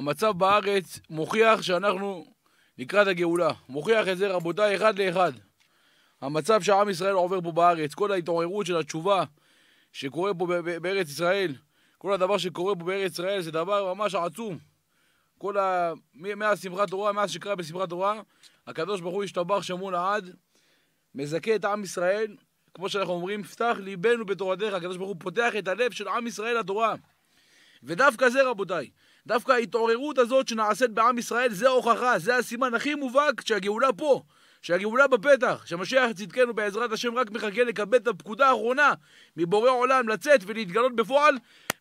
המצב בארץ מוכיח שאנחנו לקראת הגאולה. מוכיח את זה, רבותיי, אחד לאחד. המצב שעם ישראל עובר פה בארץ, כל ההתעוררות של התשובה שקורה פה בארץ ישראל, כל הדבר שקורה פה בארץ ישראל זה דבר ממש עצום. כל ה... מאז שמחת תורה, מאז שקרה בשמחת תורה, הקדוש ברוך הוא השתבח שמו לעד, מזכה את עם ישראל, כמו שאנחנו אומרים, פתח ליבנו בתורתך, הקדוש ברוך הוא פותח את הלב של עם ישראל לתורה. ודווקא זה, רבותיי, דווקא ההתעוררות הזאת שנעשית בעם ישראל, זה ההוכחה, זה הסימן הכי מובהק שהגאולה פה, שהגאולה בפתח, שמשיח צדקנו בעזרת השם רק מחכה לקבל את הפקודה האחרונה מבורא עולם לצאת ולהתגלות בפועל,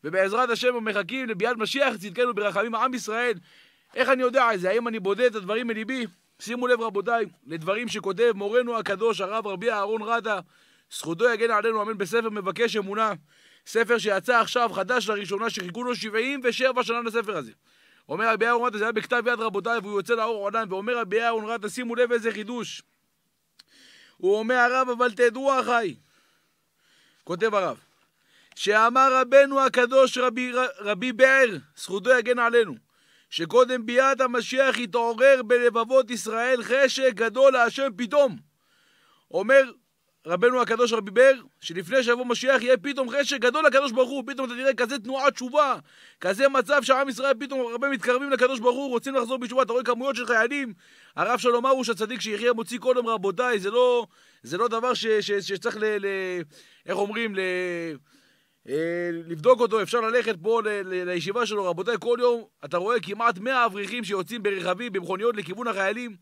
ובעזרת השם מחכים לביאת משיח צדקנו ברחמים עם ישראל. איך אני יודע את זה? האם אני בודד את הדברים מליבי? שימו לב רבותיי לדברים שכותב מורנו הקדוש הרב רבי אהרון רדה, זכותו יגן עלינו אמן בספר מבקש אמונה ספר שיצא עכשיו, חדש לראשונה, שחיכו לו 77 שנה לספר הזה. אומר רבי אהרון רטה, זה היה בכתב יד רבותיי, והוא יוצא לאור עולם, ואומר רבי אהרון רטה, שימו לב איזה חידוש. הוא אומר הרב, אבל תדעו אחי, כותב הרב, שאמר רבנו הקדוש רבי, רבי באר, זכותו יגן עלינו, שקודם ביאת המשיח התעורר בלבבות ישראל חשק גדול להשם פתאום. אומר רבנו הקדוש רבי בר, שלפני שיבוא משיח יהיה פתאום חשק גדול לקדוש ברוך הוא, פתאום אתה תראה כזה תנועה תשובה, כזה מצב שעם ישראל פתאום הרבה מתקרבים לקדוש ברוך הוא, רוצים לחזור בתשובה, אתה רואה כמויות של חיילים. הרב שלום ארוש הצדיק שיחיה מוציא קודם, רבותיי, זה לא, זה לא דבר ש, ש, ש, שצריך ל, ל... איך אומרים? ל... אה, לבדוק אותו, אפשר ללכת פה ל- ל- לישיבה שלו. רבותיי, כל יום אתה רואה כמעט 100 אברכים שיוצאים ברכבים, במכוניות לכיוון החיילים.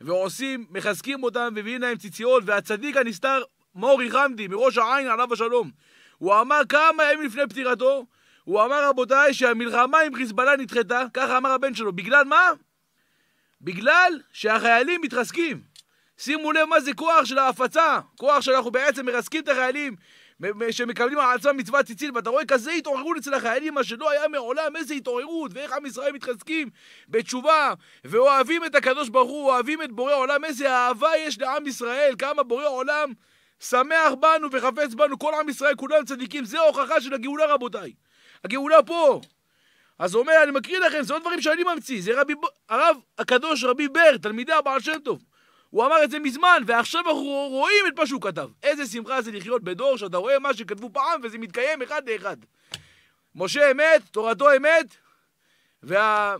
ועושים, מחזקים אותם ומביאים להם ציציות, והצדיק הנסתר מורי חמדי מראש העין עליו השלום. הוא אמר כמה ימים לפני פטירתו, הוא אמר רבותיי שהמלחמה עם חיזבאללה נדחתה, ככה אמר הבן שלו, בגלל מה? בגלל שהחיילים מתחזקים. שימו לב מה זה כוח של ההפצה, כוח שאנחנו בעצם מרסקים את החיילים שמקבלים על עצמם מצוות ציצית, ואתה רואה כזה התעוררות אצל החיילים, מה שלא היה מעולם, איזה התעוררות, ואיך עם ישראל מתחזקים בתשובה, ואוהבים את הקדוש ברוך הוא, אוהבים את בורא העולם, איזה אהבה יש לעם ישראל, כמה בורא העולם שמח בנו וחפץ בנו, כל עם ישראל כולם צדיקים, זה ההוכחה של הגאולה רבותיי. הגאולה פה. אז הוא אומר, אני מקריא לכם, זה לא דברים שאני ממציא, זה רבי, הרב הקדוש רבי בר, תלמידי הבעל שם טוב. הוא אמר את זה מזמן, ועכשיו אנחנו רואים את מה שהוא כתב. איזה שמחה זה לחיות בדור שאתה רואה מה שכתבו פעם וזה מתקיים אחד לאחד. משה אמת, תורתו אמת, וה...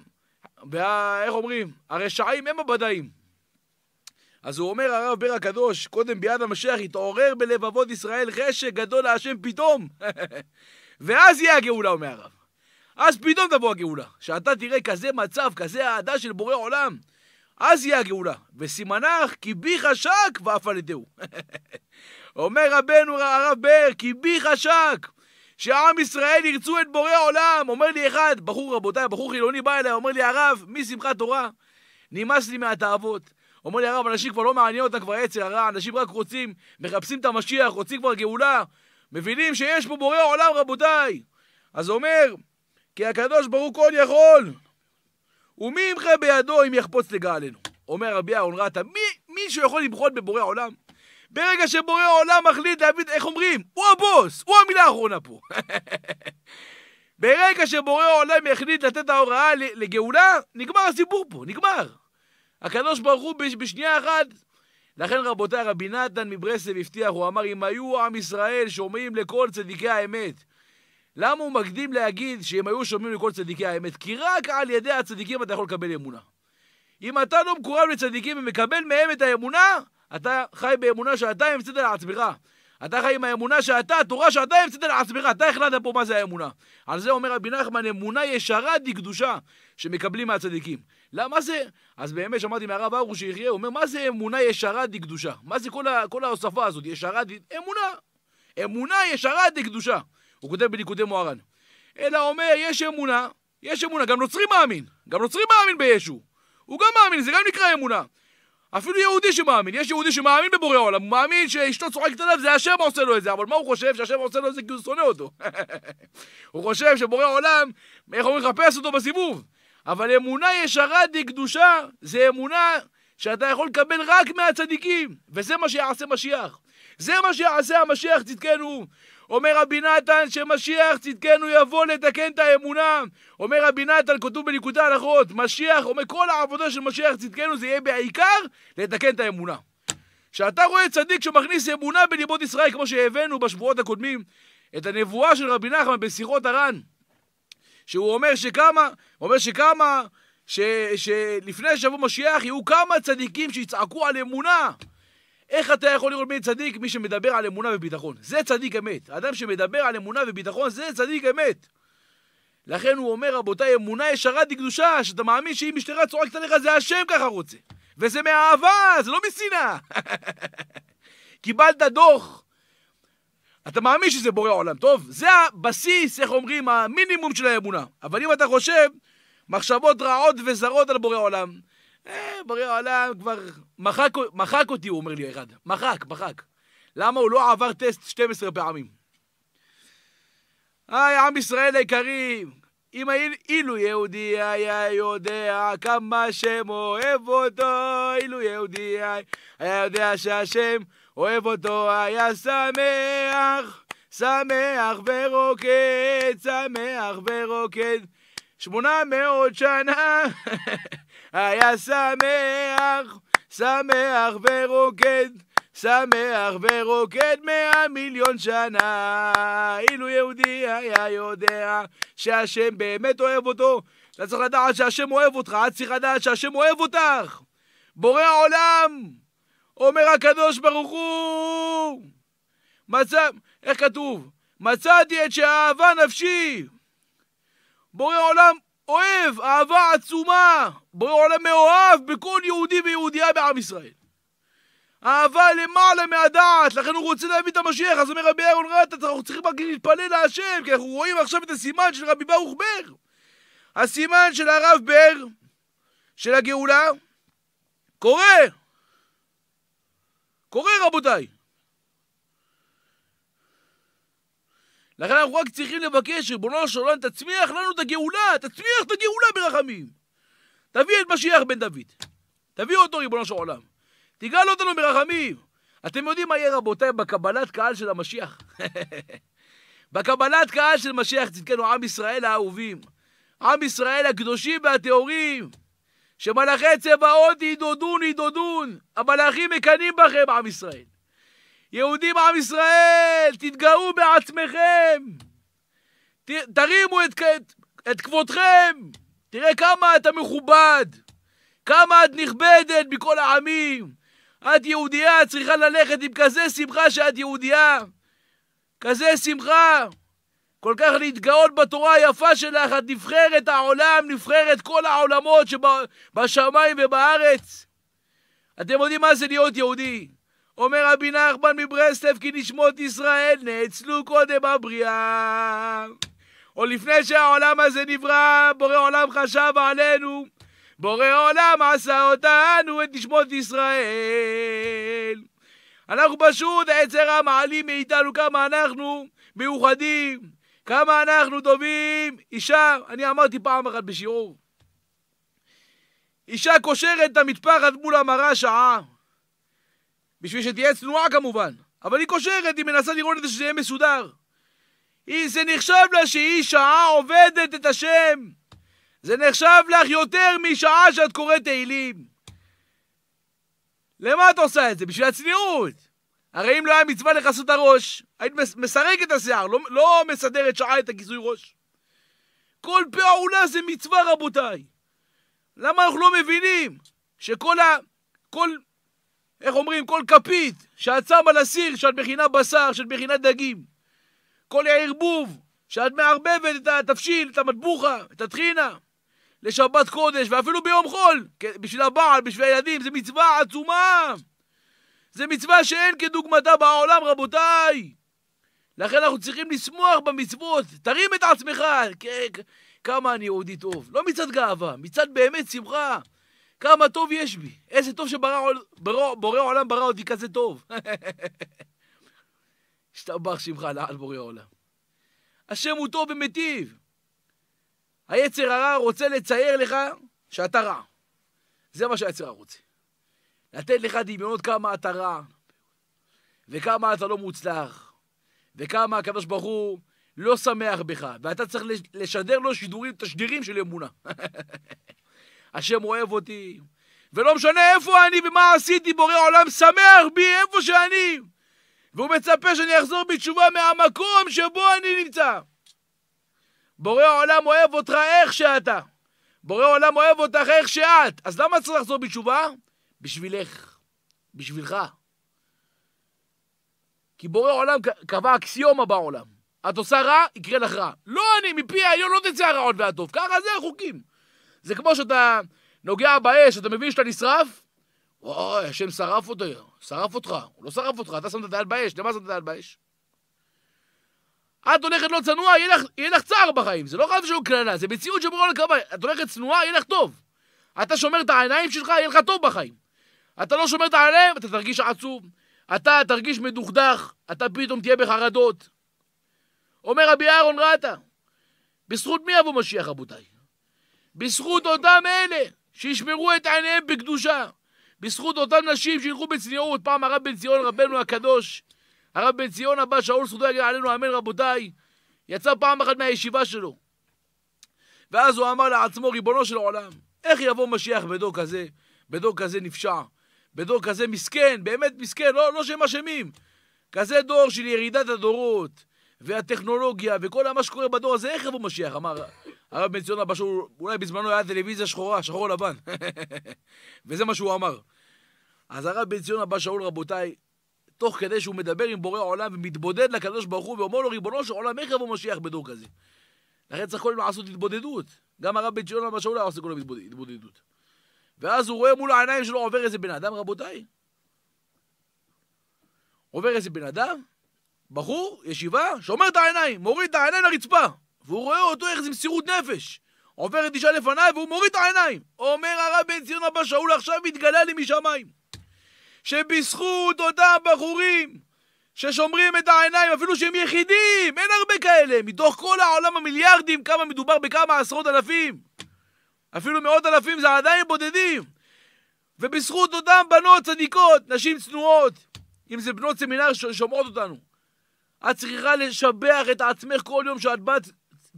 וה... איך אומרים? הרשעים הם הבדאים. אז הוא אומר הרב בר הקדוש, קודם ביד המשיח, התעורר בלבבות ישראל חשק גדול להשם פתאום. ואז יהיה הגאולה, אומר הרב. אז פתאום תבוא הגאולה. שאתה תראה כזה מצב, כזה אהדה של בורא עולם. אז יהיה הגאולה. וסימנך כי בי חשק ואף על ידהו. אומר רבנו הרב באר, כי בי חשק. שעם ישראל ירצו את בורא עולם. אומר לי אחד, בחור רבותיי, בחור חילוני בא אליי, אומר לי הרב, משמחת תורה, נמאס לי מהתאוות. אומר לי הרב, אנשים כבר לא מעניין אותם כבר עצר הרע, אנשים רק רוצים, מחפשים את המשיח, רוצים כבר גאולה. מבינים שיש פה בורא עולם, רבותיי. אז אומר, כי הקדוש ברוך הוא כל יכול, ומי ימחה בידו אם יחפוץ לגע עלינו? אומר רבי אהרון רטה, מי, מישהו יכול לבחון בבורא עולם? ברגע שבורא עולם מחליט להביא, איך אומרים? הוא הבוס, הוא המילה האחרונה פה. ברגע שבורא עולם יחליט לתת את ההוראה לגאולה, נגמר הסיפור פה, נגמר. הקדוש ברוך הוא בש, בשנייה אחת. לכן רבותיי, רבי נתן מברסלב הבטיח, הוא אמר, אם היו עם ישראל שומעים לכל צדיקי האמת, למה הוא מקדים להגיד שהם היו שומעים לכל צדיקי האמת? כי רק על ידי הצדיקים אתה יכול לקבל אמונה. אם אתה לא מקורב לצדיקים ומקבל מהם את האמונה, אתה חי באמונה שאתה המצאת לעצמך. אתה חי עם האמונה שאתה, התורה שאתה המצאת לעצמך, אתה החלטת פה מה זה האמונה. על זה אומר רבי נחמן, אמונה ישרה דקדושה שמקבלים מהצדיקים. למה מה זה? אז באמת שמעתי מהרב ארור שיחיה, הוא אומר, מה זה אמונה ישרה דקדושה? מה זה כל, ה, כל ההוספה הזאת, ישרה ד... אמונה. אמונה ישרה דקדושה. הוא כותב בניקודי מוהר"ן. אלא אומר, יש אמונה, יש אמונה, גם נוצרי מאמין, גם נוצרי מאמין בישו. הוא גם מאמין, זה גם נקרא אמונה. אפילו יהודי שמאמין, יש יהודי שמאמין בבורא העולם, הוא מאמין שאשתו צוחקת עליו, זה השם עושה לו את זה, אבל מה הוא חושב? שהשם עושה לו את זה כי הוא שונא אותו. הוא חושב שבורא העולם, איך אומרים, חפש אותו בסיבוב. אבל אמונה ישרה דקדושה, זה אמונה שאתה יכול לקבל רק מהצדיקים, וזה מה שיעשה משיח. זה מה שיעשה המשיח צדקנו. אומר רבי נתן שמשיח צדקנו יבוא לתקן את האמונה. אומר רבי נתן, כתוב בליקודי הלכות, נכון, משיח, אומר כל העבודה של משיח צדקנו זה יהיה בעיקר לתקן את האמונה. כשאתה רואה צדיק שמכניס אמונה בליבות ישראל, כמו שהבאנו בשבועות הקודמים, את הנבואה של רבי נחמן בשיחות הר"ן, שהוא אומר שכמה, אומר שכמה, ש, שלפני שיבוא משיח יהיו כמה צדיקים שיצעקו על אמונה. איך אתה יכול לראות בן צדיק? מי שמדבר על אמונה וביטחון. זה צדיק אמת. אדם שמדבר על אמונה וביטחון, זה צדיק אמת. לכן הוא אומר, רבותיי, אמונה ישרה דקדושה, שאתה מאמין שאם אשתך צועקת עליך, זה השם ככה רוצה. וזה מאהבה, זה לא משנאה. קיבלת דוח. אתה מאמין שזה בורא עולם. טוב, זה הבסיס, איך אומרים, המינימום של האמונה. אבל אם אתה חושב מחשבות רעות וזרות על בורא עולם, אה, בריא העולם כבר מחק, מחק אותי, הוא אומר לי אחד. מחק, מחק. למה הוא לא עבר טסט 12 פעמים? היי, עם ישראל היקרים, אם אילו יהודי היה יודע כמה השם אוהב אותו, אילו יהודי היה יודע שהשם אוהב אותו, היה שמח, שמח ורוקד, שמח ורוקד. שמונה מאות שנה היה שמח, שמח ורוקד, שמח ורוקד מאה מיליון שנה. אילו יהודי היה יודע שהשם באמת אוהב אותו, אתה צריך לדעת שהשם אוהב אותך, את צריכה לדעת שהשם אוהב אותך. בורא העולם, אומר הקדוש ברוך הוא, מצא, איך כתוב? מצאתי את שאהבה נפשי. בורא עולם אוהב אהבה עצומה, בורא עולם מאוהב בכל יהודי ויהודייה בעם ישראל. אהבה למעלה מהדעת, לכן הוא רוצה להביא את המשיח, אז אומר רבי אהרון רטה, אנחנו צריכים רק להתפלל להשם, כי אנחנו רואים עכשיו את הסימן של רבי ברוך בר. הסימן של הרב בר, של הגאולה, קורה. קורה רבותיי. לכן אנחנו רק צריכים לבקש, ריבונו של עולם, תצמיח לנו את הגאולה, תצמיח את הגאולה ברחמים. תביא את משיח בן דוד. תביא אותו, ריבונו של עולם. תגאל אותנו ברחמים. אתם יודעים מה יהיה, רבותיי, בקבלת קהל של המשיח. בקבלת קהל של משיח צדקנו עם ישראל האהובים. עם ישראל הקדושים והטהורים. שמלאכי צבאות ידודון ידודון. המלאכים מקנאים בכם, עם ישראל. יהודים עם ישראל, תתגאו בעצמכם. ת, תרימו את, את, את כבודכם. תראה כמה אתה מכובד, כמה את נכבדת מכל העמים. את יהודייה, את צריכה ללכת עם כזה שמחה שאת יהודייה. כזה שמחה. כל כך להתגאות בתורה היפה שלך, את נבחרת העולם, נבחרת כל העולמות שבשמיים ובארץ. אתם יודעים מה זה להיות יהודי. אומר רבי נחמן מברסלב כי נשמות ישראל נאצלו קודם הבריאה. או לפני שהעולם הזה נברא, בורא עולם חשב עלינו. בורא עולם עשה אותנו, את נשמות ישראל. אנחנו פשוט, עצר המעלים מאיתנו כמה אנחנו מיוחדים, כמה אנחנו טובים. אישה, אני אמרתי פעם אחת בשיעור, אישה קושרת את המטפחת מול המראה שעה. בשביל שתהיה צנועה כמובן, אבל היא קושרת, היא מנסה לראות את זה שזה יהיה מסודר. היא, זה נחשב לה שהיא שעה עובדת את השם. זה נחשב לך יותר משעה שאת קוראת תהילים. למה את עושה את זה? בשביל הצניעות. הרי אם לא היה מצווה לכסות הראש, היית מסרק את השיער, לא, לא מסדרת שעה את הכיסוי ראש. כל פעולה זה מצווה, רבותיי. למה אנחנו לא מבינים שכל ה... כל איך אומרים, כל כפית שאת שמה לסיר, שאת מכינה בשר, שאת מכינה דגים. כל הערבוב, שאת מערבבת את התבשיל, את המטבוחה, את הטחינה, לשבת קודש, ואפילו ביום חול, כן, בשביל הבעל, בשביל הילדים, זה מצווה עצומה. זה מצווה שאין כדוגמתה בעולם, רבותיי. לכן אנחנו צריכים לשמוח במצוות. תרים את עצמך, כמה אני יהודי טוב. לא מצד גאווה, מצד באמת שמחה. כמה טוב יש בי. איזה טוב שבורא עולם ברא אותי כזה טוב. השתבח שמך לעל בורא עולם. השם הוא טוב ומטיב. היצר הרע רוצה לצייר לך שאתה רע. זה מה שהיצר הרע רוצה. לתת לך דמיונות כמה אתה רע, וכמה אתה לא מוצלח, וכמה הקדוש ברוך הוא לא שמח בך, ואתה צריך לשדר לו שידורים, תשדירים של אמונה. השם אוהב אותי. ולא משנה איפה אני ומה עשיתי, בורא עולם שמח בי איפה שאני. והוא מצפה שאני אחזור בתשובה מהמקום שבו אני נמצא. בורא עולם אוהב אותך איך שאתה. בורא עולם אוהב אותך איך שאת. אז למה צריך לחזור בתשובה? בשבילך. בשבילך. כי בורא עולם קבע אקסיומה בעולם. את עושה רע, יקרה לך רע. לא אני, מפי העליון לא תצא הרעות והטוב. ככה זה החוקים. זה כמו שאתה נוגע באש, אתה מבין שאתה נשרף? וואי, השם שרף אותי, שרף אותך. הוא לא שרף אותך, אתה שם את היד באש, למה שמת את היד באש? את הולכת לא צנוע, יהיה לך, יהיה לך צער בחיים. זה לא חייב שהוא קללה, זה מציאות שבו לא קרבה, את הולכת צנועה, יהיה לך טוב. אתה שומר את העיניים שלך, יהיה לך טוב בחיים. אתה לא שומר את העיניים, אתה תרגיש עצוב. אתה תרגיש מדוכדך, אתה פתאום תהיה בחרדות. אומר רבי אהרון ראטה, בזכות מי יבוא משיח, רבותיי? בזכות אותם אלה שישמרו את עיניהם בקדושה, בזכות אותם נשים שילכו בצניעות. פעם הרב בן ציון רבנו הקדוש, הרב בן ציון הבא, שאול זכותו יגיע עלינו, אמן רבותיי, יצא פעם אחת מהישיבה שלו. ואז הוא אמר לעצמו, ריבונו של עולם, איך יבוא משיח בדור כזה, בדור כזה נפשע, בדור כזה מסכן, באמת מסכן, לא, לא שהם אשמים. כזה דור של ירידת הדורות, והטכנולוגיה, וכל מה שקורה בדור הזה, איך יבוא משיח? אמר הרב בן ציון אבא שהוא, אולי בזמנו היה טלוויזיה שחורה, שחור לבן. וזה מה שהוא אמר. אז הרב בן ציון אבא שאול, רבותיי, תוך כדי שהוא מדבר עם בורא עולם ומתבודד לקדוש ברוך הוא ואומר לו, ריבונו של עולם, איך יבוא משיח בדור כזה? לכן צריך כל הזמן לעשות התבודדות. גם הרב בן ציון אבא שאול היה עושה כל הזמן התבודדות. ואז הוא רואה מול העיניים שלו עובר איזה בן אדם, רבותיי. עובר איזה בן אדם, בחור, ישיבה, שומר את העיניים, מוריד את העיניים לרצפה. והוא רואה אותו איך זה מסירות נפש. עוברת אישה לפניי והוא מוריד את העיניים. אומר הרב בן ציון אבא שאול עכשיו מתגלה לי משמיים. שבזכות אותם בחורים ששומרים את העיניים, אפילו שהם יחידים, אין הרבה כאלה. מתוך כל העולם המיליארדים, כמה מדובר בכמה עשרות אלפים. אפילו מאות אלפים זה עדיין בודדים. ובזכות אותם בנות צדיקות, נשים צנועות, אם זה בנות סמינר ששומעות אותנו, את צריכה לשבח את עצמך כל יום שאת בת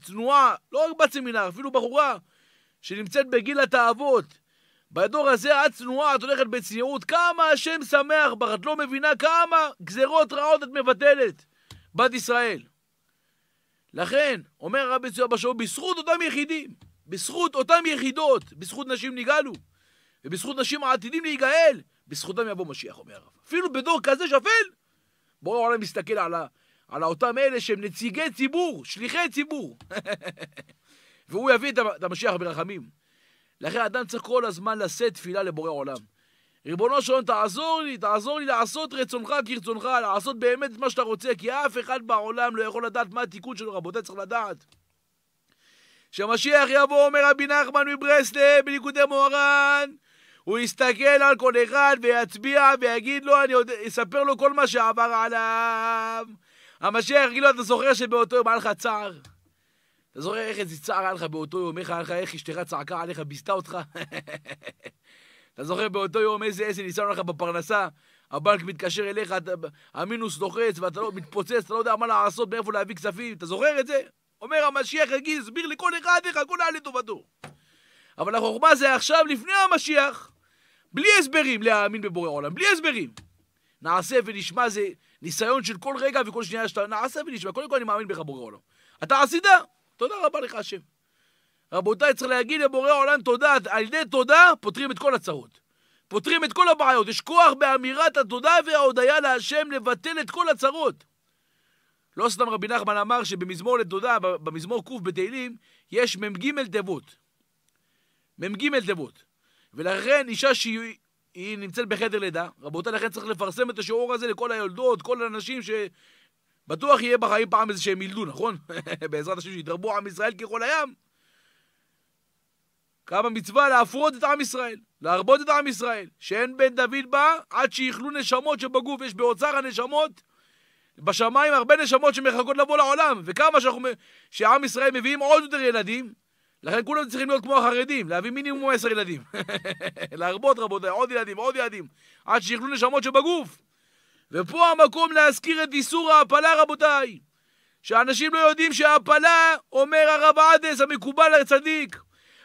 תנועה, לא רק בת סמינר, אפילו בחורה שנמצאת בגיל התאוות. בדור הזה את צנועה, את הולכת בצניעות, כמה השם שמח בך, את לא מבינה כמה גזרות רעות את מבטלת, בת ישראל. לכן, אומר הרבי אבא בשעון, בזכות אותם יחידים, בזכות אותם יחידות, בזכות נשים נגאלו, ובזכות נשים העתידים להיגאל, בזכותם יבוא משיח, אומר הרב. אפילו בדור כזה שפל, בורא העולם מסתכל על על אותם אלה שהם נציגי ציבור, שליחי ציבור. והוא יביא את המשיח ברחמים. לכן אדם צריך כל הזמן לשאת תפילה לבורא עולם. ריבונו של עולם, תעזור לי, תעזור לי לעשות רצונך כרצונך, לעשות באמת את מה שאתה רוצה, כי אף אחד בעולם לא יכול לדעת מה התיקון שלו, רבותיי, צריך לדעת. כשמשיח יבוא, אומר רבי נחמן מברסלב, בניגודי מוהר"ן, הוא יסתכל על כל אחד ויצביע ויגיד לו, אני עוד אספר לו כל מה שעבר עליו. המשיח יגיד לו, אתה זוכר שבאותו יום היה לך צער? אתה זוכר איך איזה צער היה לך באותו יום? איך היה לך, איך אשתך צעקה עליך, ביזתה אותך? אתה זוכר באותו יום איזה איזה ניסיון לך בפרנסה? הבנק מתקשר אליך, אתה, המינוס לוחץ ואתה לא מתפוצץ, אתה לא יודע מה לעשות, מאיפה להביא כספים, אתה זוכר את זה? אומר המשיח, יגיד, הסביר לכל אחד איך הכל היה לטובתו. אבל החוכמה זה עכשיו, לפני המשיח, בלי הסברים להאמין בבורא עולם, בלי הסברים. נעשה ונשמע זה ניסיון של כל רגע וכל שנייה שאתה נעשה ונשמע. קודם כל אני מאמין בך בורא עולם. אתה עשית? תודה רבה לך השם. רבותיי, צריך להגיד לבורא עולם תודה, על ידי תודה פותרים את כל הצרות. פותרים את כל הבעיות. יש כוח באמירת התודה וההודיה להשם לבטל את כל הצרות. לא סתם רבי נחמן אמר שבמזמור לתודה, במזמור ק' בתהילים, יש מ"ג תיבות. מ"ג תיבות. ולכן אישה שהיא היא נמצאת בחדר לידה, רבותיי, לכן צריך לפרסם את השיעור הזה לכל היולדות, כל הנשים ש... בטוח יהיה בחיים פעם איזה שהם ילדו, נכון? בעזרת השם שיתרבו עם ישראל ככל הים. כמה מצווה להפרות את עם ישראל, להרבות את עם ישראל, שאין בן דוד בה עד שיכלו נשמות שבגוף, יש באוצר הנשמות בשמיים הרבה נשמות שמחכות לבוא לעולם, וכמה שאנחנו, שעם ישראל מביאים עוד יותר ילדים, לכן כולם צריכים להיות כמו החרדים, להביא מינימום עשר ילדים. להרבות רבותיי, עוד ילדים, עוד ילדים, עד שיכלו נשמות שבגוף. ופה המקום להזכיר את איסור ההפלה, רבותיי. שאנשים לא יודעים שההפלה, אומר הרב עדס, המקובל הצדיק,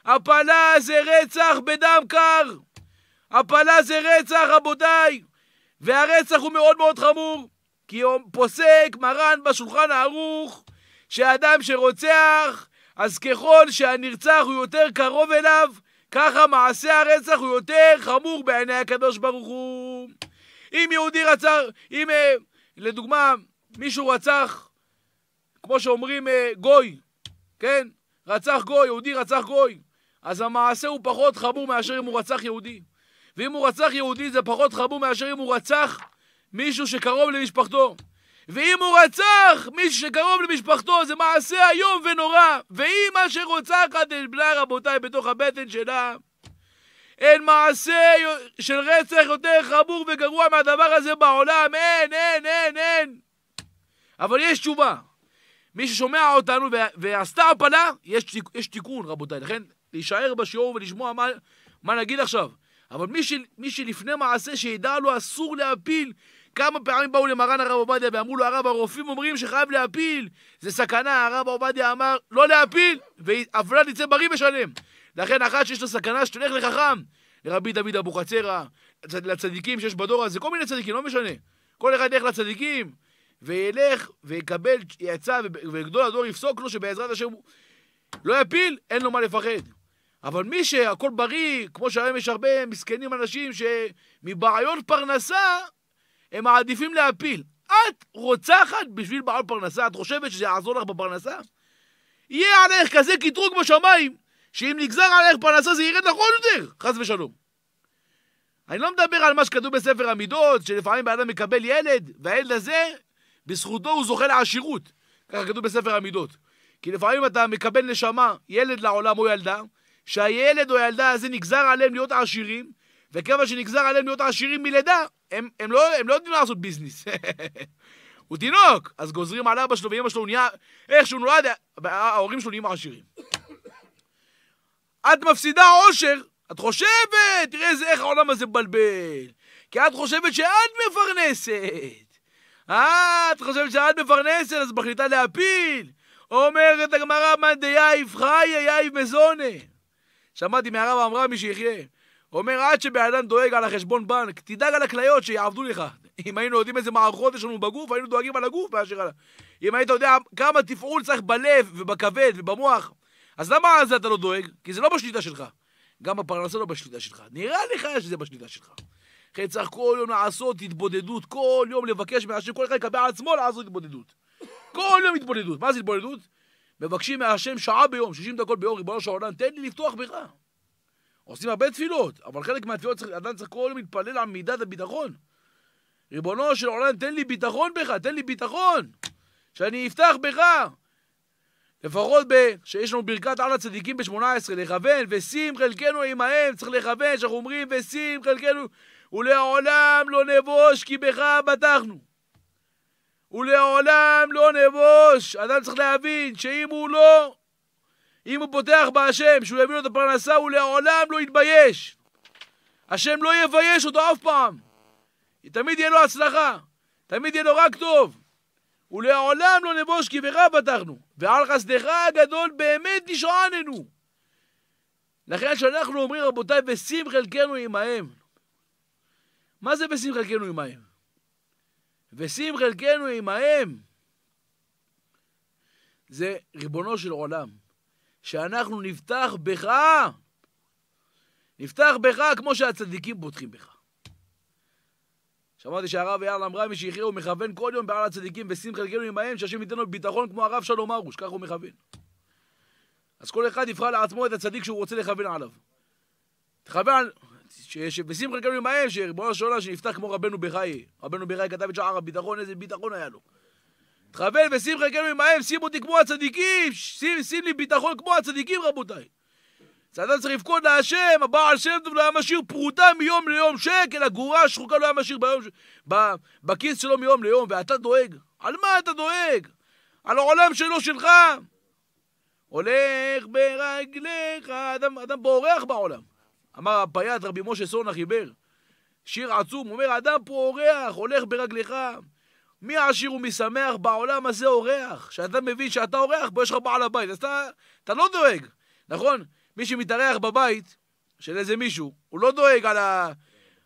הפלה זה רצח בדם קר. הפלה זה רצח, רבותיי. והרצח הוא מאוד מאוד חמור, כי פוסק מרן בשולחן הערוך שאדם שרוצח אז ככל שהנרצח הוא יותר קרוב אליו, ככה מעשה הרצח הוא יותר חמור בעיני הקדוש ברוך הוא. אם יהודי רצח, אם אה, לדוגמה מישהו רצח, כמו שאומרים אה, גוי, כן? רצח גוי, יהודי רצח גוי, אז המעשה הוא פחות חמור מאשר אם הוא רצח יהודי. ואם הוא רצח יהודי זה פחות חמור מאשר אם הוא רצח מישהו שקרוב למשפחתו. ואם הוא רצח מי שקרוב למשפחתו, זה מעשה איום ונורא. והיא מה שרוצחת את בנה, רבותיי, בתוך הבטן שלה. אין מעשה של רצח יותר חמור וגרוע מהדבר הזה בעולם. אין, אין, אין, אין. אבל יש תשובה. מי ששומע אותנו ועשתה הפלה, יש, יש תיקון, רבותיי. לכן, להישאר בשיעור ולשמוע מה, מה נגיד עכשיו. אבל מי, ש, מי שלפני מעשה שידע לו אסור להפיל, כמה פעמים באו למרן הרב עובדיה ואמרו לו, הרב, הרופאים אומרים שחייב להפיל. זה סכנה, הרב עובדיה אמר, לא להפיל, ואבלת תצא בריא ושלם. לכן אחת שיש לו סכנה, שתלך לחכם. לרבי דוד אבוחצירא, לצדיקים שיש בדור הזה, כל מיני צדיקים, לא משנה. כל אחד ילך לצדיקים, וילך ויקבל עצה, וגדול הדור יפסוק לו שבעזרת השם הוא לא יפיל, אין לו מה לפחד. אבל מי שהכל בריא, כמו שהיום יש הרבה מסכנים אנשים שמבעיות פרנסה, הם מעדיפים להפיל. את רוצחת בשביל בעל פרנסה? את חושבת שזה יעזור לך בפרנסה? יהיה עלייך כזה קטרוג בשמיים, שאם נגזר עלייך פרנסה זה ירד לך עוד יותר, חס ושלום. אני לא מדבר על מה שכתוב בספר המידות, שלפעמים האדם מקבל ילד, והילד הזה, בזכותו הוא זוכה לעשירות. ככה כתוב בספר המידות. כי לפעמים אתה מקבל נשמה, ילד לעולם או ילדה, שהילד או הילדה הזה נגזר עליהם להיות עשירים, וכמה שנגזר עליהם להיות עשירים מלידה, הם, הם, לא, הם לא יודעים לעשות ביזנס. הוא תינוק, אז גוזרים על אבא שלו ואימא שלו, הוא נהיה, איך שהוא נולד, ההורים שלו נהיים עשירים. את מפסידה עושר, את חושבת, תראה איזה, איך העולם הזה מבלבל. כי את חושבת שאת מפרנסת. אה, את חושבת שאת מפרנסת, אז מחליטה להפיל. אומרת הגמרא, מאן דייב חיה יאיב מזונה. שמעתי מהרב אמרה, מי שיחיה. אומר, עד שבן אדם דואג על החשבון בנק, תדאג על הכליות שיעבדו לך. אם היינו יודעים איזה מערכות יש לנו בגוף, היינו דואגים על הגוף מאשר על... אם היית יודע כמה תפעול צריך בלב ובכבד ובמוח, אז למה על זה אתה לא דואג? כי זה לא בשליטה שלך. גם הפרנסה לא בשליטה שלך. נראה לך שזה בשליטה שלך. לכן צריך כל יום לעשות התבודדות, כל יום לבקש מהשם, כל אחד יקבל על עצמו לעשות התבודדות. כל יום התבודדות. מה זה התבודדות? מבקשים מהשם שעה ביום, 60 דקות ביום, ריבונו של עולם, תן לי לפתוח בך. עושים הרבה תפילות, אבל חלק מהתפילות צריך, אדם צריך כל יום להתפלל על מידת הביטחון. ריבונו של עולם, תן לי ביטחון בך, תן לי ביטחון, שאני אפתח בך. לפחות ב... שיש לנו ברכת על הצדיקים ב-18, לכוון, ושים חלקנו עמהם, צריך לכוון, שאנחנו אומרים, ושים חלקנו, ולעולם לא נבוש, כי בך בטחנו. ולעולם לא נבוש. אדם צריך להבין שאם הוא לא אם הוא פותח בהשם, שהוא יביא לו את הפרנסה, הוא לעולם לא יתבייש. השם לא יבייש אותו אף פעם. תמיד יהיה לו הצלחה, תמיד יהיה לו רק טוב. ולעולם לא נבוש כי ברע פתחנו, ועל חסדך הגדול באמת נשעננו. לכן כשאנחנו אומרים, רבותיי, ושים חלקנו עמהם. מה זה ושים חלקנו עמהם? ושים חלקנו עמהם. זה ריבונו של עולם. שאנחנו נפתח בך, נפתח בך כמו שהצדיקים פותחים בך. שמעתי שהרב אייל אמרה, מי שיחיה הוא מכוון כל יום בעל הצדיקים ושים חלקנו עמהם שהשם ייתן לו ביטחון כמו הרב שלום ארוש, ככה הוא מכוון. אז כל אחד יבחר לעצמו את הצדיק שהוא רוצה לכוון עליו. תכוון, ושים חלקנו עמהם, שריבונו של עולם שנפתח כמו רבנו בחיי. רבנו בחיי כתב את שער הביטחון, איזה ביטחון היה לו. תחבל ושים כן ממהם, שים אותי כמו הצדיקים, שים, שים לי ביטחון כמו הצדיקים רבותיי. צדד צריך לבכות להשם, הבעל שם טוב לא היה משאיר פרוטה מיום ליום, שקל, הגורה השחוקה לא היה משאיר ביום, ב, בכיס שלו מיום ליום, ואתה דואג. על מה אתה דואג? על העולם שלו שלך. הולך ברגליך, אדם, אדם בורח בעולם. אמר הפייט רבי משה סון החיבר, שיר עצום, אומר, אדם פה אורח, הולך ברגליך. מי עשיר ומי שמח בעולם הזה אורח. כשאתה מבין שאתה אורח, בו יש לך בעל הבית. אז אתה, אתה לא דואג, נכון? מי שמתארח בבית של איזה מישהו, הוא לא דואג על ה...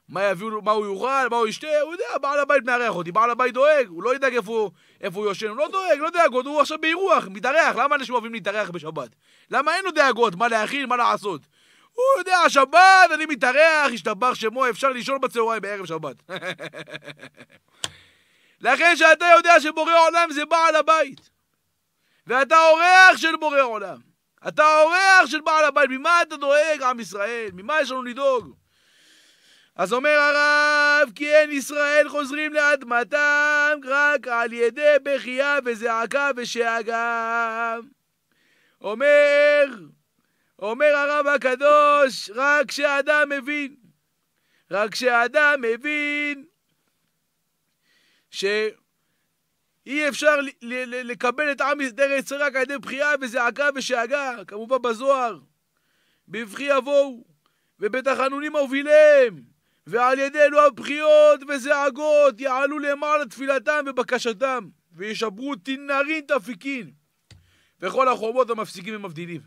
מה יביאו, מה הוא יאכל, מה הוא ישתה, הוא יודע, בעל הבית מארח אותי, בעל הבית דואג, הוא לא ידאג איפה, איפה הוא יושן, הוא לא דואג, לא דאגות, הוא עכשיו באירוח, מתארח, למה אנשים אוהבים להתארח בשבת? למה אין לו דאגות, מה להכין, מה לעשות? הוא יודע, שבת, אני מתארח, השתבח שמו, אפשר לישון בצהריים בערב שבת. לכן שאתה יודע שבורא עולם זה בעל הבית. ואתה אורח של בורא עולם. אתה אורח של בעל הבית. ממה אתה דואג, עם ישראל? ממה יש לנו לדאוג? אז אומר הרב, כי אין ישראל חוזרים לאדמתם רק על ידי בכייה וזעקה ושאגה. אומר, אומר הרב הקדוש, רק כשאדם מבין, רק כשאדם מבין שאי אפשר לקבל את עם ארץ רק על ידי בחייה וזעקה ושאגה, כמובן בזוהר. בבכי יבואו, ובתחנונים מוביליהם, ועל ידי אלו הבכיות וזעגות יעלו למעלה תפילתם ובקשתם, וישברו תנערין תפיקין. וכל החומות המפסיקים ומבדילים.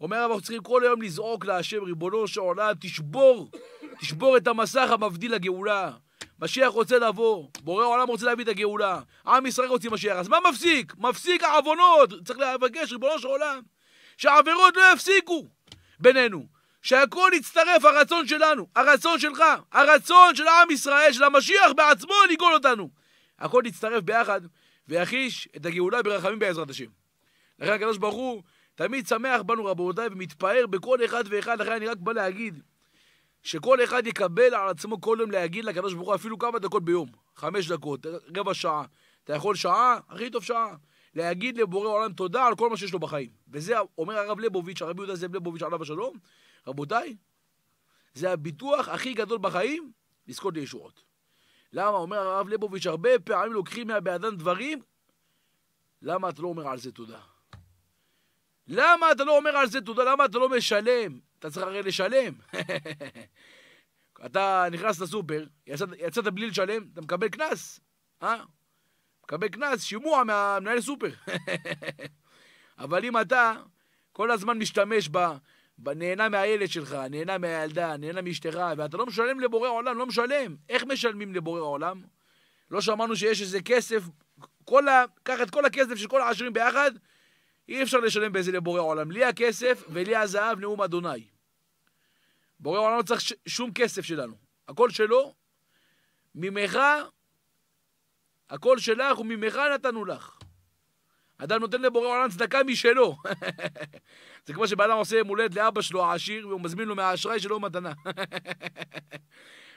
אומר, אנחנו צריכים כל היום לזעוק להשם, ריבונו של עולם, תשבור, תשבור את המסך המבדיל לגאולה. משיח רוצה לבוא, בורא העולם רוצה להביא את הגאולה, עם ישראל רוצה משיח, אז מה מפסיק? מפסיק העוונות, צריך לבקש, ריבונו של עולם, שהעבירות לא יפסיקו בינינו, שהכל יצטרף, הרצון שלנו, הרצון שלך, הרצון של עם ישראל, של המשיח בעצמו לגאול אותנו. הכל יצטרף ביחד ויחיש את הגאולה ברחמים בעזרת השם. לכן הקדוש ברוך הוא תמיד שמח בנו רבותיי ומתפאר בכל אחד ואחד, לכן אני רק בא להגיד שכל אחד יקבל על עצמו כל יום להגיד לקדוש ברוך הוא אפילו כמה דקות ביום, חמש דקות, רבע שעה, אתה יכול שעה, הכי טוב שעה, להגיד לבורא עולם תודה על כל מה שיש לו בחיים. וזה אומר הרב ליבוביץ', הרב יהודה זאב ליבוביץ', עליו השלום, רבותיי, זה הביטוח הכי גדול בחיים, לזכות לישועות. למה? אומר הרב ליבוביץ', הרבה פעמים לוקחים מהבאדם דברים, למה אתה לא אומר על זה תודה? למה אתה לא אומר על זה תודה? למה אתה לא משלם? אתה צריך הרי לשלם. אתה נכנס לסופר, יצאת, יצאת בלי לשלם, אתה מקבל קנס, אה? מקבל קנס, שימוע מהמנהל סופר. אבל אם אתה כל הזמן משתמש בנהנה מהילד שלך, נהנה מהילדה, נהנה מאשתך, ואתה לא משלם לבורא עולם, לא משלם. איך משלמים לבורא עולם? לא שמענו שיש איזה כסף, קח את כל הכסף של כל העשירים ביחד, אי אפשר לשלם בזה לבורא עולם. לי הכסף ולי הזהב נאום אדוני. בורא עולם לא צריך ש- שום כסף שלנו. הכל שלו, ממך, הכל שלך וממך נתנו לך. אדם נותן לבורא עולם צדקה משלו. זה כמו שבן אדם עושה יום הולדת לאבא שלו העשיר, והוא מזמין לו מהאשראי שלו מתנה.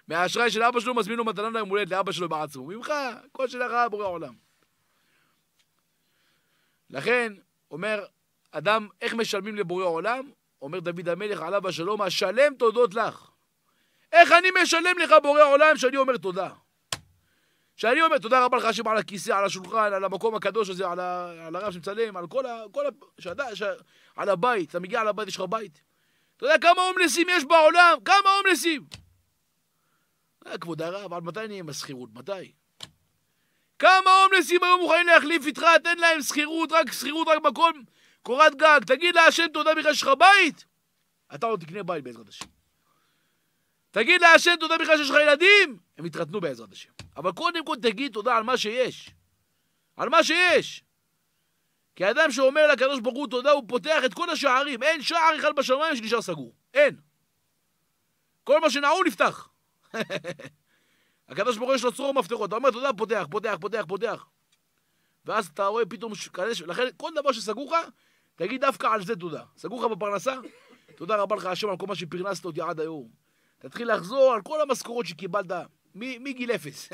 מהאשראי של אבא שלו מזמין לו מתנה ליום הולדת לאבא שלו בעצמו. ממך, הכל שלך בורא עולם. לכן, אומר אדם, איך משלמים לבורא עולם? אומר דוד המלך, עליו השלום, השלם תודות לך. איך אני משלם לך, בורא עולם, שאני אומר תודה? שאני אומר תודה רבה לך השם על הכיסא, על השולחן, על המקום הקדוש הזה, על, ה... על הרב שמצלם, על כל ה... כל ה... שאתה... ש... על הבית, אתה מגיע לבית, יש לך בית. אתה יודע כמה הומלסים יש בעולם? כמה הומלסים? אה, כבוד הרב, עד מתי נהיה עם השכירות? מתי? כמה הומלסים היו מוכנים להחליף איתך? תן להם שכירות, רק שכירות, רק מקום, קורת גג. תגיד להשם תודה בכלל שיש לך בית? אתה עוד תקנה בית בעזרת השם. תגיד להשם תודה בכלל שיש לך ילדים? הם יתרתנו בעזרת השם. אבל קודם כל תגיד תודה על מה שיש. על מה שיש. כי האדם שאומר לקדוש ברוך הוא תודה, הוא פותח את כל השערים. אין שער אחד בשמיים שנשאר סגור. אין. כל מה שנעול נפתח. הקדוש ברוך הוא יש לו צרור מפתחות, אתה אומר, אתה יודע, פותח, פותח, פותח, פותח. ואז אתה רואה פתאום, ש... לכן כל דבר שסגור לך, תגיד דווקא על זה תודה. סגור לך בפרנסה, תודה רבה לך השם על כל מה שפרנסת אותי עד היום. תתחיל לחזור על כל המשכורות שקיבלת מגיל אפס.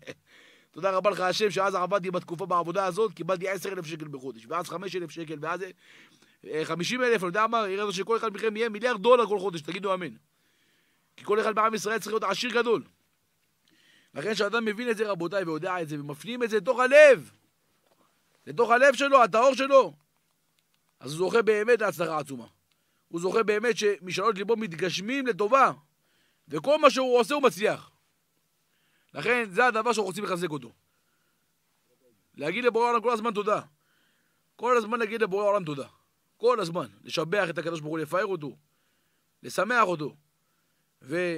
תודה רבה לך השם שאז עבדתי בתקופה בעבודה הזאת, קיבלתי עשר אלף שקל בחודש, ואז חמש אלף שקל, ואז אה, חמישים אלף, אני יודע מה, יראה שכל אחד מכם יהיה מיליארד דולר כל חודש, תגידו אמן. כי כל אחד בעם ישראל צריך להיות עשיר גדול. לכן כשאדם מבין את זה, רבותיי, ויודע את זה, ומפנים את זה לתוך הלב, לתוך הלב שלו, הטהור שלו, אז הוא זוכה באמת להצלחה עצומה. הוא זוכה באמת שמשאלות ליבו מתגשמים לטובה, וכל מה שהוא עושה הוא מצליח. לכן, זה הדבר שאנחנו רוצים לחזק אותו. להגיד לבורא העולם כל הזמן תודה. כל הזמן להגיד לבורא העולם תודה. כל הזמן. לשבח את הקדוש ברוך הוא, לפאר אותו, לשמח אותו. ו...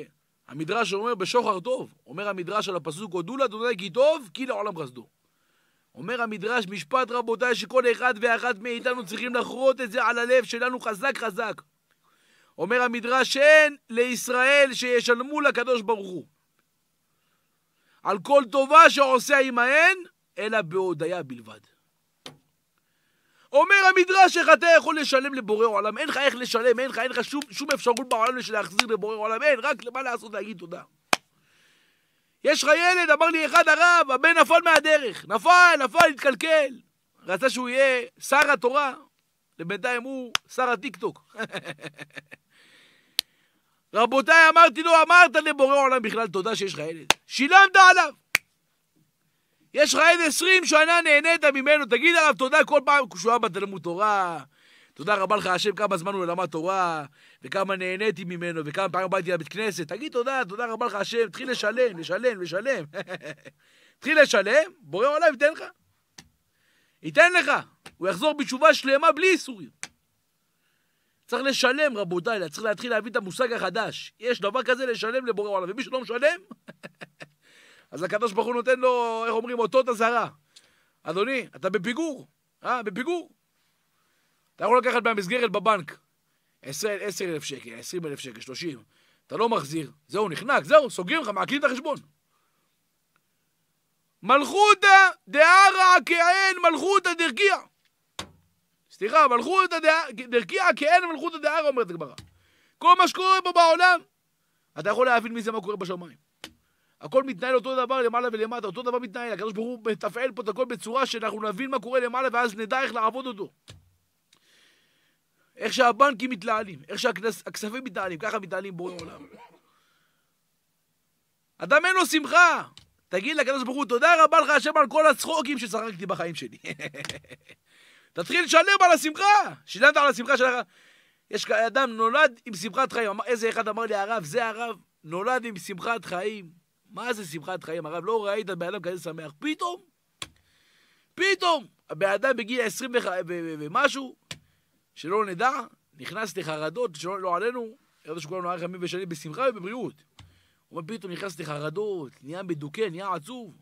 המדרש אומר בשוחר טוב, אומר המדרש על הפסוק, הודו לאדוני כי טוב, כי לעולם חסדו. אומר המדרש, משפט רבותיי, שכל אחד ואחת מאיתנו צריכים לחרות את זה על הלב שלנו חזק חזק. אומר המדרש, שאין לישראל שישלמו לקדוש ברוך הוא. על כל טובה שעושה עמהן, אלא בהודיה בלבד. אומר המדרש איך אתה יכול לשלם לבורא עולם, אין לך איך לשלם, אין לך, אין לך שום, שום אפשרות בעולם להחזיר לבורא עולם, אין, רק למה לעשות להגיד תודה. יש לך ילד, אמר לי אחד הרב, הבן נפל מהדרך, נפל, נפל, התקלקל. רצה שהוא יהיה שר התורה, לבינתיים הוא שר הטיקטוק. רבותיי, אמרתי לו, אמרת לבורא עולם בכלל תודה שיש לך ילד. שילמת עליו. יש לך עד עשרים שנה נהנית ממנו, תגיד עליו תודה כל פעם כשהוא היה בתלמוד תורה. תודה רבה לך השם כמה זמן הוא למד תורה, וכמה נהניתי ממנו, וכמה פעמים באתי לבית כנסת. תגיד תודה, תודה רבה לך השם, תתחיל לשלם, לשלם, לשלם. תתחיל לשלם, בורא עולם ייתן לך. ייתן לך. הוא יחזור בתשובה שלמה בלי איסורים. צריך לשלם, רבותיי, צריך להתחיל להביא את המושג החדש. יש דבר כזה לשלם לבורא עולם, ומי שלא משלם... אז הקדוש ברוך הוא נותן לו, איך אומרים, אותות אזהרה. אדוני, אתה בפיגור, אה? בפיגור. אתה יכול לקחת מהמסגרת בבנק 10,000 שקל, 20,000 שקל, 30, אתה לא מחזיר, זהו, נחנק, זהו, סוגרים לך, מעקלים את החשבון. מלכותא דערא כאין מלכותא דרקיע. סליחה, מלכותא דרקיע כאין מלכותא דערא, אומרת הגמרא. כל מה שקורה פה בעולם, אתה יכול להבין מזה מה קורה בשמיים. הכל מתנהל אותו דבר למעלה ולמטה, אותו דבר מתנהל. הקדוש ברוך הוא מתפעל פה את הכל בצורה שאנחנו נבין מה קורה למעלה ואז נדע איך לעבוד אותו. איך שהבנקים מתלהלים, איך שהכספים מתנהלים, ככה מתנהלים בורא עולם. אדם אין לו שמחה. תגיד לקדוש ברוך הוא, תודה רבה לך השם על כל הצחוקים ששחקתי בחיים שלי. תתחיל לשלם על השמחה. שילמת על השמחה שלך. יש אדם נולד עם שמחת חיים. איזה אחד אמר לי, הרב, זה הרב, נולד עם שמחת חיים. מה זה שמחת חיים, הרב? לא ראית בן אדם כזה שמח. פתאום, פתאום, הבן אדם בגיל 20 ומשהו, שלא נדע, נכנס לחרדות, שלא לא עלינו, ירדו שכולנו היה ימים ושנים בשמחה ובבריאות. הוא אומר, פתאום נכנס לחרדות, נהיה מדוכא, נהיה עצוב.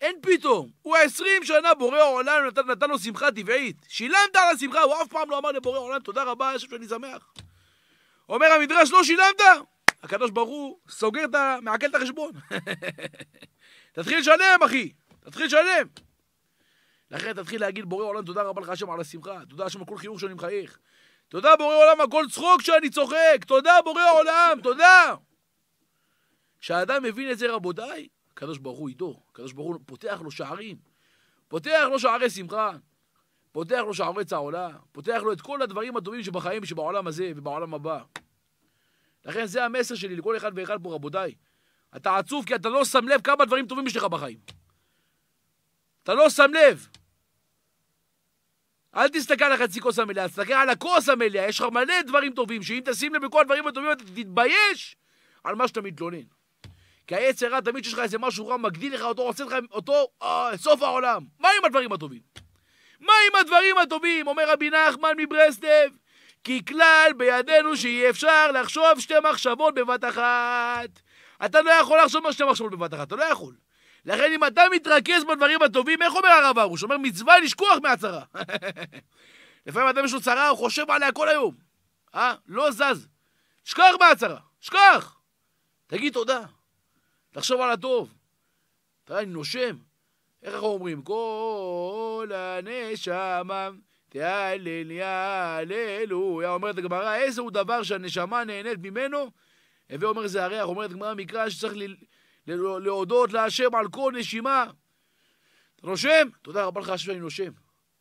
אין פתאום. הוא 20 שנה בורא העולם נתן, נתן לו שמחה טבעית. שילמת על השמחה, הוא אף פעם לא אמר לבורא העולם, תודה רבה, אני חושב שאני שמח. אומר המדרש, לא שילמת? הקדוש ברוך הוא סוגר את ה... מעקל את החשבון. תתחיל לשלם, אחי! תתחיל לשלם! לכן תתחיל להגיד, בורא עולם, תודה רבה לך השם על השמחה. תודה השם על כל חיוך שאני מחייך. תודה בורא עולם על כל צחוק שאני צוחק. תודה בורא עולם, תודה! כשהאדם מבין את זה, רבותיי, הקדוש ברוך הוא איתו. הקדוש ברוך הוא פותח לו שערים. פותח לו שערי שמחה. פותח לו שערי צהלה. פותח לו את כל הדברים הטובים שבחיים, שבעולם הזה ובעולם הבא. לכן זה המסר שלי לכל אחד ואחד פה, רבותיי. אתה עצוב כי אתה לא שם לב כמה דברים טובים יש לך בחיים. אתה לא שם לב. אל תסתכל על החצי כוס המלאה, תסתכל על הכוס המלאה, יש לך מלא דברים טובים, שאם תשים לב לכל הדברים הטובים אתה תתבייש על מה שאתה מתלונן. כי היצר רע, תמיד שיש לך איזה משהו רע, מגדיל לך אותו, עושה לך אותו אה, סוף העולם. מה עם הדברים הטובים? מה עם הדברים הטובים? אומר רבי נחמן מברסלב, כי כלל בידינו שאי אפשר לחשוב שתי מחשבות בבת אחת. אתה לא יכול לחשוב שתי מחשבות בבת אחת, אתה לא יכול. לכן אם אתה מתרכז בדברים הטובים, איך אומר הרב ארוש? אומר מצווה לשכוח מהצרה. לפעמים אדם יש לו צרה, הוא חושב עליה כל היום. אה? לא זז. שכח מהצרה, שכח. תגיד תודה. תחשוב על הטוב. תראה, אני נושם. איך אנחנו אומרים? כל הנשמה תהללי, הללויה, אומרת הגמרא, איזה הוא דבר שהנשמה נהנית ממנו? הווה אומר זה הריח, אומרת גמרא מקרא שצריך להודות להשם על כל נשימה. אתה נושם? תודה רבה לך השם, אני נושם.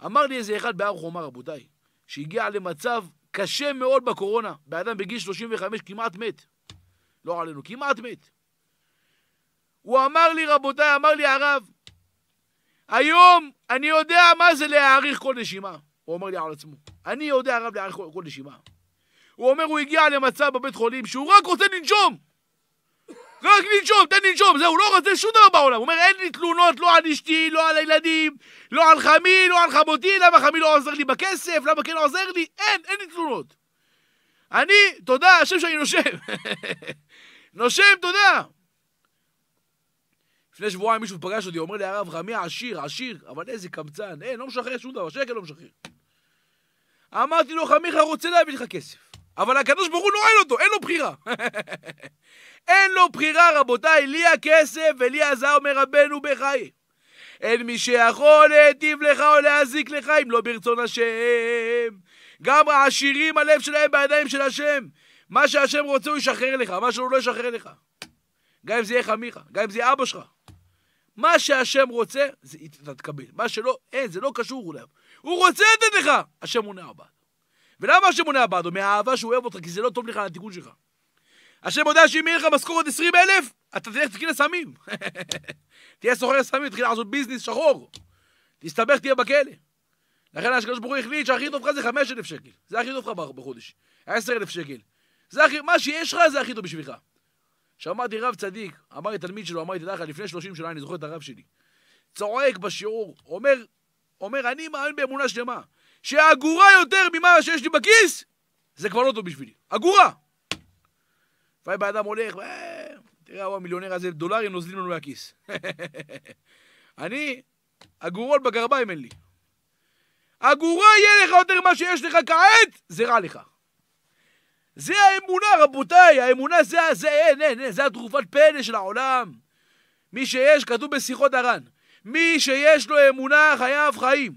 אמר לי איזה אחד בהר חומה, רבותיי, שהגיע למצב קשה מאוד בקורונה, באדם בגיל 35 כמעט מת. לא עלינו, כמעט מת. הוא אמר לי, רבותיי, אמר לי הרב, היום אני יודע מה זה להעריך כל נשימה. הוא אומר לי על עצמו. אני יודע הרב להאריך כל, כל נשימה. הוא אומר, הוא הגיע למצב בבית חולים שהוא רק רוצה לנשום. רק לנשום, תן לנשום, זהו, לא רוצה שום דבר בעולם. הוא אומר, אין לי תלונות לא על אשתי, לא על הילדים, לא על חמי, לא על חמותי, למה חמי לא עוזר לי בכסף, למה כן עוזר לי, אין, אין לי תלונות. אני, תודה, השם שאני נושם. נושם, תודה. לפני שבועיים מישהו פגש אותי, אומר לי, הרב, חמי עשיר, עשיר, אבל איזה קמצן, אין, אה, לא משחרר שום דבר, שקל לא משחרר. אמרתי לו, חמיכה רוצה להביא לך כסף. אבל הקדוש ברוך הוא נועל לא אותו, אין לו בחירה. אין לו בחירה, רבותיי, לי הכסף ולי עזר מרבנו בחיי. אין מי שיכול להיטיב לך או להזיק לך אם לא ברצון השם. גם העשירים, הלב שלהם בידיים של השם. מה שהשם רוצה הוא ישחרר לך, מה שהוא לא ישחרר לך. גם אם זה יהיה חמיך, גם אם זה יהיה אבא שלך. מה שהשם רוצה, זה, אתה תקבל. מה שלא, אין, זה לא קשור אליו. הוא רוצה לתת לך! השם מונע בעדו. ולמה השם מונע הוא מהאהבה שהוא אוהב אותך, כי זה לא טוב לך על התיקון שלך. השם יודע שאם יהיה לך משכורת 20 אלף, אתה תלך תתחיל לסמים. תהיה סוחר סמים, תתחיל לעשות ביזנס שחור. תסתבך, תהיה בכלא. לכן השקדוש ברוך הוא החליט שהכי טוב לך זה 5 אלף שקל. זה הכי טוב לך בחודש. 10 אלף שקל. זה הכי, מה שיש לך זה הכי טוב בשבילך. שמעתי רב צדיק, אמר לי תלמיד שלו, אמר לי, תדע לך, לפני 30 שנה אני זוכר את הרב שלי. צועק בשיעור, אומר, אומר, אני מאמין באמונה שלמה, שהאגורה יותר ממה שיש לי בכיס, זה כבר לא טוב בשבילי. אגורה! לפעמים האדם הולך, אה, תראה, הוא המיליונר הזה, דולרים נוזלים לנו מהכיס. אני, אגורות בגרביים אין לי. אגורה יהיה לך יותר ממה שיש לך כעת, זה רע לך. זה האמונה, רבותיי, האמונה זה, זה, אין, אין, אין, זה התרופת פלא של העולם. מי שיש, כתוב בשיחות הר"ן. מי שיש לו אמונה חייב חיים,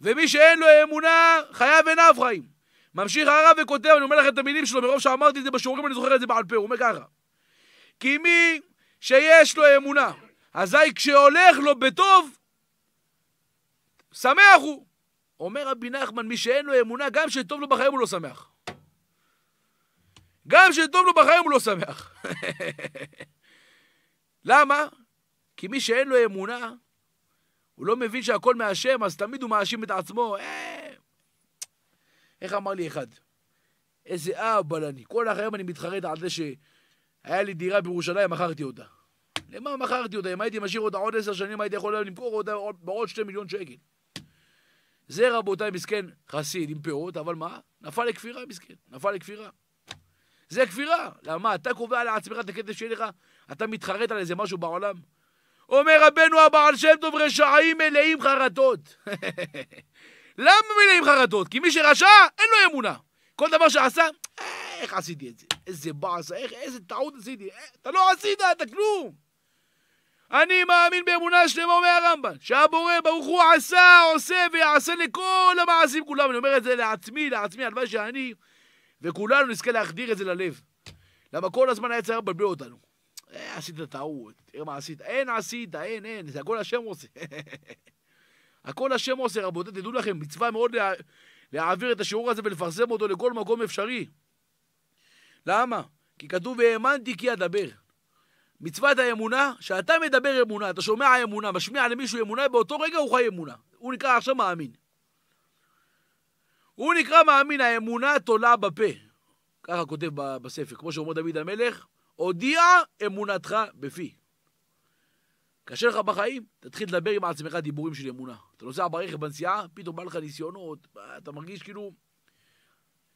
ומי שאין לו אמונה חייב עיניו חיים. ממשיך הרב וכותב, אני אומר לכם את המילים שלו, מרוב שאמרתי את זה בשיעורים אני זוכר את זה בעל פה, הוא אומר ככה כי מי שיש לו אמונה, אזי כשהולך לו בטוב, שמח הוא. אומר רבי נחמן, מי שאין לו אמונה, גם שטוב לו בחיים הוא לא שמח. גם שטוב לו בחיים הוא לא שמח. למה? כי מי שאין לו אמונה, הוא לא מבין שהכל מהשם, אז תמיד הוא מאשים את עצמו. אה... איך אמר לי אחד? איזה אבל אני. כל החיים אני מתחרט על זה שהיה לי דירה בירושלים, מכרתי אותה. למה מכרתי אותה? אם הייתי משאיר אותה עוד עשר שנים, הייתי יכול למכור אותה בעוד שתי מיליון שקל. זה רבותיי, מסכן חסיד עם פירות, אבל מה? נפל לכפירה, מסכן. נפל לכפירה. זה כפירה. למה? אתה קובע לעצמך את הקטע שיהיה לך, אתה מתחרט על איזה משהו בעולם. אומר רבנו הבעל שם טוב, רשעים מלאים חרטות. למה מלאים חרטות? כי מי שרשע, אין לו אמונה. כל דבר שעשה, איך עשיתי את זה? איזה באסה, איך, איזה טעות עשיתי? אה, אתה לא עשית, אתה כלום. אני מאמין באמונה שלמה, אומר הרמב"ן, שהבורא ברוך הוא עשה, עושה ויעשה לכל המעשים כולם. אני אומר את זה לעצמי, לעצמי, הלוואי שאני, וכולנו נזכה להחדיר את זה ללב. למה כל הזמן היה צריך לבלבל אותנו. אה, עשית טעות, תראה מה עשית, אין עשית, אין, אין, זה הכל השם עושה. הכל השם עושה, רבותיי, תדעו לכם, מצווה מאוד לה... להעביר את השיעור הזה ולפרסם אותו לכל מקום אפשרי. למה? כי כתוב, והאמנתי כי אדבר. מצוות האמונה, שאתה מדבר אמונה, אתה שומע אמונה, משמיע למישהו אמונה, באותו רגע הוא חי אמונה. הוא נקרא עכשיו מאמין. הוא נקרא מאמין, האמונה תולה בפה. ככה כותב בספר, כמו שאומר דוד המלך, הודיע אמונתך בפי. קשה לך בחיים, תתחיל לדבר עם עצמך דיבורים של אמונה. אתה נוסע ברכב בנסיעה, פתאום בא לך ניסיונות, אתה מרגיש כאילו...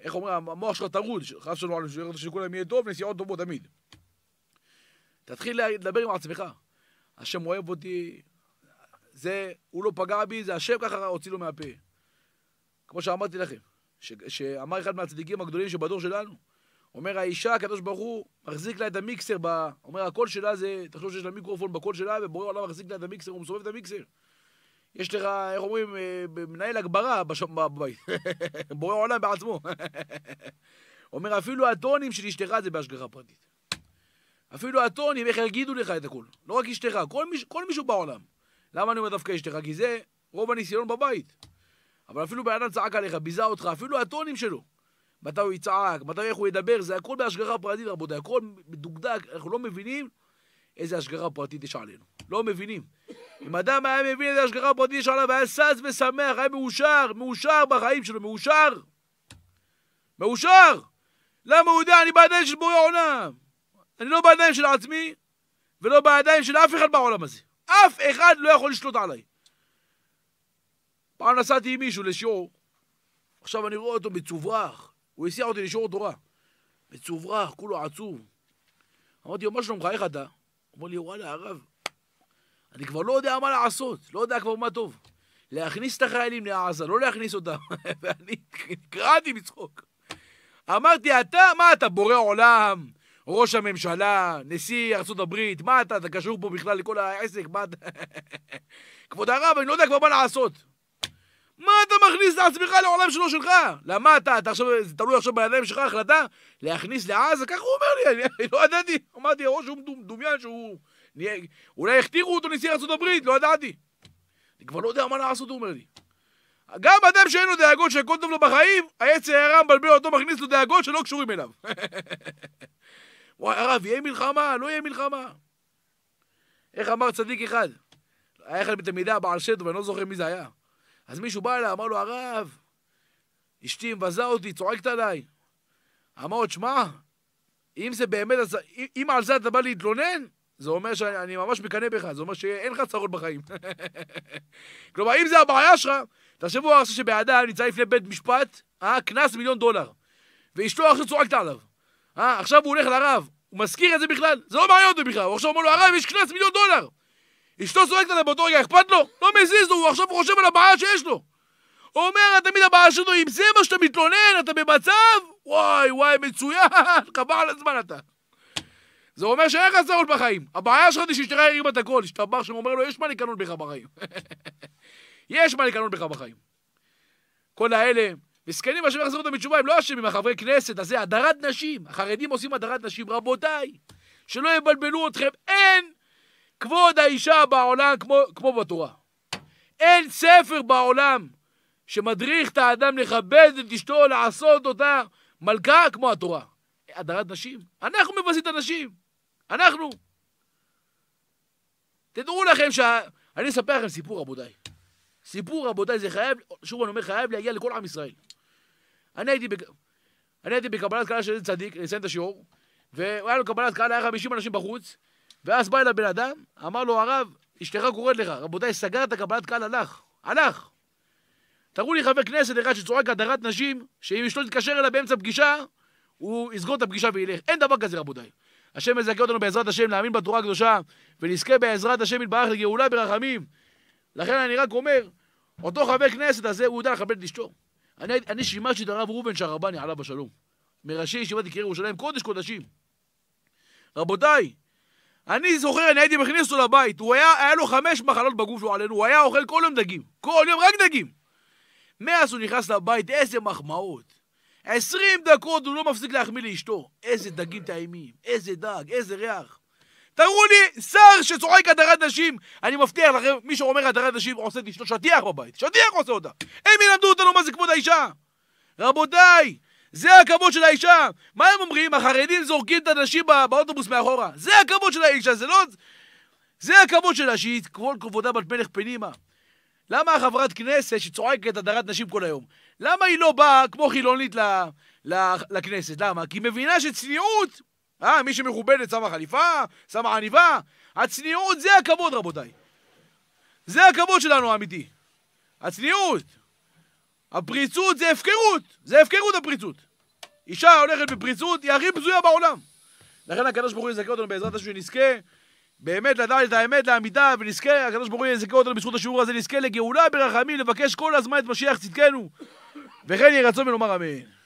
איך אומרים, המוח שלך טרוד, חס ושלום, שכולם יהיה טוב, נסיעות טובות תמיד. תתחיל לדבר עם עצמך. השם אוהב אותי, זה, הוא לא פגע בי, זה השם ככה הוציא לו מהפה. כמו שאמרתי לכם, ש, שאמר אחד מהצדיקים הגדולים שבדור שלנו, אומר האישה, הקדוש ברוך הוא, מחזיק לה את המיקסר, ב... אומר הקול שלה זה, תחשוב שיש לה מיקרופון בקול שלה, ובורא העולם מחזיק לה את המיקסר, הוא מסובב את המיקסר. יש לך, איך אומרים, אה, מנהל הגברה בשם, בבית. בורא העולם בעצמו. אומר, אפילו הטונים של אשתך זה בהשגחה פרטית. אפילו הטונים, איך יגידו לך את הכול. לא רק אשתך, כל, מיש, כל מישהו בעולם. למה אני אומר דווקא אשתך? כי זה רוב הניסיון בבית. אבל אפילו בן אדם צעק עליך, ביזה אותך, אפילו הטונים שלו. מתי הוא יצעק, מתי איך הוא ידבר, זה הכל בהשגחה פרטית, רבותיי, הכל מדוקדק, אנחנו לא מבינים איזה השגחה פרטית יש עלינו. לא מבינים. אם אדם היה מבין איזה השגחה פרטית יש עליו, היה שש ושמח, היה מאושר, מאושר בחיים שלו, מאושר. מאושר! למה הוא יודע? אני בידיים של בורא עולם. אני לא בידיים של עצמי, ולא בידיים של אף אחד בעולם הזה. אף אחד לא יכול לשלוט עליי. פעם נסעתי עם מישהו לשיעור, עכשיו אני רואה אותו מצוברח, הוא הסיע אותי לשיעור תורה. מצוברח, כולו עצוב. אמרתי לו, מה שלומך, איך אתה? הוא אמר לי, וואלה, הרב, אני כבר לא יודע מה לעשות, לא יודע כבר מה טוב. להכניס את החיילים לעזה, לא להכניס אותם. ואני נקרעתי מצחוק. אמרתי, אתה, מה אתה, בורא עולם, ראש הממשלה, נשיא ארצות הברית, מה אתה, אתה קשור פה בכלל לכל העסק, מה אתה... כבוד הרב, אני לא יודע כבר מה לעשות. מה אתה מכניס לעצמך לעולם שלא שלך? למה אתה, אתה עכשיו, זה תלוי עכשיו בידיים שלך, החלטה להכניס לעזה? ככה הוא אומר לי, אני לא ידעתי. אמרתי, או שהוא מדומיין שהוא... אולי הכתירו אותו נשיא ארה"ב, לא ידעתי. אני כבר לא יודע מה לעשות, הוא אומר לי. גם אדם שאין לו דאגות שהכל טוב לו בחיים, העץ הערה מבלבל אותו, מכניס לו דאגות שלא קשורים אליו. וואי, הרב, יהיה מלחמה, לא יהיה מלחמה. איך אמר צדיק אחד? היה אחד מתלמידי הבעל שטו, ואני לא זוכר מי זה היה. אז מישהו בא אליי, אמר לו, הרב, אשתי מבזה אותי, צועקת עליי. אמר לו, שמע, אם זה באמת, אם על זה אתה בא להתלונן, זה אומר שאני ממש מקנא בך, זה אומר שאין לך צרות בחיים. כלומר, אם זה הבעיה שלך, תחשבו על זה שבעדה נמצא לפני בית משפט, אה, קנס מיליון דולר, ואשתו עכשיו צועקת עליו. אה, עכשיו הוא הולך לרב, הוא מזכיר את זה בכלל, זה לא מעניין אותו בכלל, הוא עכשיו אומר לו, הרב, יש קנס מיליון דולר. אשתו זורקת עליו באותו רגע, אכפת לו? לא מזיז לו, הוא עכשיו חושב על הבעיה שיש לו. הוא אומר, תמיד הבעיה שלו, אם זה מה שאתה מתלונן, אתה במצב? וואי, וואי, מצוין, חבל על הזמן אתה. זה אומר שאין לך צרות בחיים. הבעיה שלך זה שאשתך הרימה את הכל. השתבח שם אומר לו, יש מה לקנות בך בחיים. יש מה לקנות בך בחיים. כל האלה, מסכנים, השם יחזרו אותם בתשובה, הם לא אשמים, החברי כנסת, הזה, הדרת נשים. החרדים עושים הדרת נשים. רבותיי, שלא יבלבלו אתכם, אין כבוד האישה בעולם כמו, כמו בתורה. אין ספר בעולם שמדריך את האדם לכבד את אשתו, לעשות אותה מלכה כמו התורה. הדרת נשים. אנחנו מבזים את הנשים. אנחנו. תדעו לכם שה... אני אספר לכם סיפור, רבותיי. סיפור, רבותיי, זה חייב, שוב אני אומר, חייב להגיע לכל עם ישראל. אני הייתי, בק... אני הייתי בקבלת קהל של איזה צדיק, אני אסיים את השיעור, והיה לנו קבלת קהל, היה 50 אנשים בחוץ, ואז בא אל הבן אדם, אמר לו הרב, אשתך קוראת לך, רבותיי, סגרת, קבלת קהל הלך. הלך. תראו לי חבר כנסת אחד שצועק הדרת נשים, שאם אשתו תתקשר אליו באמצע פגישה, הוא יסגור את הפגישה וילך. אין דבר כזה, רבותיי. השם מזכה אותנו בעזרת השם להאמין בתורה הקדושה, ונזכה בעזרת השם יתברך לגאולה ברחמים. לכן אני רק אומר, אותו חבר כנסת הזה, הוא יודע לכבד את אשתו. אני, אני שימשתי את הרב ראובן שהרבני עליו השלום. מראשי ישיבת יקירי ירושלים, קודש קודשים. רבותיי, אני זוכר, אני הייתי מכניס אותו לבית, הוא היה, היה לו חמש מחלות בגוף שהוא עלינו, הוא היה אוכל כל יום דגים, כל יום רק דגים. מאז הוא נכנס לבית, איזה מחמאות. עשרים דקות הוא לא מפסיק להחמיא לאשתו. איזה דגים טעימים, איזה דג, איזה ריח. תראו לי שר שצוחק הדרת נשים. אני מבטיח לכם, מי שאומר הדרת נשים עושה את אשתו שטיח בבית. שטיח עושה אותה. הם ילמדו אותנו מה זה כבוד האישה. רבותיי, זה הכבוד של האישה! מה הם אומרים? החרדים זורקים את הנשים באוטובוס מאחורה. זה הכבוד של האישה, זה לא... זה הכבוד שלה, שהיא כל כבודה בת מלך פנימה. למה החברת כנסת שצועקת הדרת נשים כל היום? למה היא לא באה כמו חילונית ל... ל... לכנסת? למה? כי היא מבינה שצניעות... אה, מי שמכובדת שמה חליפה, שמה עניבה. הצניעות זה הכבוד, רבותיי. זה הכבוד שלנו האמיתי. הצניעות. הפריצות זה הפקרות! זה הפקרות הפריצות. אישה הולכת בפריצות, היא הכי בזויה בעולם. לכן הקדוש ברוך הוא יזכה אותנו בעזרת השם שנזכה באמת לדעת את האמת לעמידה ונזכה, הקדוש ברוך הוא יזכה אותנו בזכות השיעור הזה, נזכה לגאולה ברחמים, לבקש כל הזמן את משיח צדקנו וכן יהי רצון ונאמר אמן.